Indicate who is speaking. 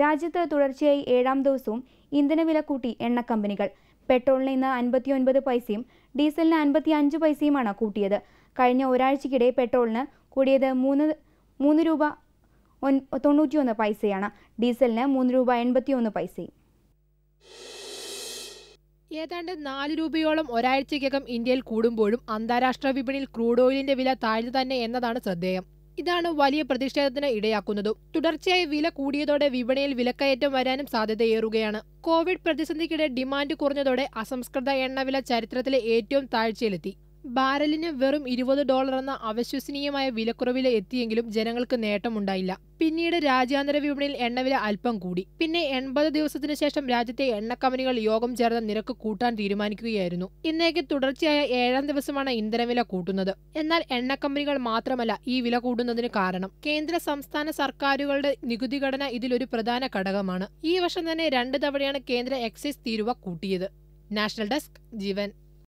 Speaker 1: രാജ്യത്ത് തുടർച്ചയായി ഏഴാം ദിവസവും ഇന്ധനവില കൂട്ടി എണ്ണക്കമ്പനികൾ പെട്രോളിന് ഇന്ന് അൻപത്തിയൊൻപത് പൈസയും ഡീസലിന് അൻപത്തി അഞ്ച് പൈസയുമാണ് കൂട്ടിയത് കഴിഞ്ഞ ഒരാഴ്ചയ്ക്കിടെ പെട്രോളിന് കൂടിയത് മൂന്ന് മൂന്ന് രൂപ തൊണ്ണൂറ്റിയൊന്ന് പൈസയാണ് ഡീസലിന് മൂന്ന് രൂപ എൺപത്തിയൊന്ന് പൈസയും
Speaker 2: ഏതാണ്ട് നാല് രൂപയോളം ഒരാഴ്ചയ്ക്കകം ഇന്ത്യയിൽ കൂടുമ്പോഴും അന്താരാഷ്ട്ര വിപണിയിൽ ക്രൂഡ് ഓയിലിന്റെ വില താഴ്ന്നു തന്നെ എന്നതാണ് ശ്രദ്ധേയം ഇതാണ് വലിയ പ്രതിഷേധത്തിന് ഇടയാക്കുന്നത് തുടർച്ചയായി വില കൂടിയതോടെ വിപണിയിൽ വിലക്കയറ്റം വരാനും സാധ്യതയേറുകയാണ് കോവിഡ് പ്രതിസന്ധിക്കിടെ ഡിമാൻഡ് കുറഞ്ഞതോടെ അസംസ്കൃത എണ്ണവില ചരിത്രത്തിലെ ഏറ്റവും താഴ്ചയിലെത്തി ബാരലിന് വെറും ഇരുപത് ഡോളർ എന്ന അവിശ്വസനീയമായ വിലക്കുറവിൽ എത്തിയെങ്കിലും ജനങ്ങൾക്ക് നേട്ടമുണ്ടായില്ല പിന്നീട് രാജ്യാന്തര വിപണിയിൽ എണ്ണവില അല്പം കൂടി പിന്നെ എൺപത് ദിവസത്തിനു ശേഷം രാജ്യത്തെ എണ്ണ കമ്പനികൾ യോഗം ചേർന്ന നിരക്ക് കൂട്ടാൻ തീരുമാനിക്കുകയായിരുന്നു ഇന്നേക്ക് തുടർച്ചയായ ഏഴാം ദിവസമാണ് ഇന്ധനവില കൂട്ടുന്നത് എന്നാൽ എണ്ണ കമ്പനികൾ മാത്രമല്ല ഈ വില കൂടുന്നതിന് കാരണം കേന്ദ്ര സംസ്ഥാന സർക്കാരുകളുടെ നികുതി ഘടന ഇതിലൊരു പ്രധാന ഘടകമാണ് ഈ വർഷം തന്നെ രണ്ട് തവണയാണ് കേന്ദ്ര എക്സൈസ് തീരുവ കൂട്ടിയത് നാഷണൽ ഡെസ്ക് ജീവൻ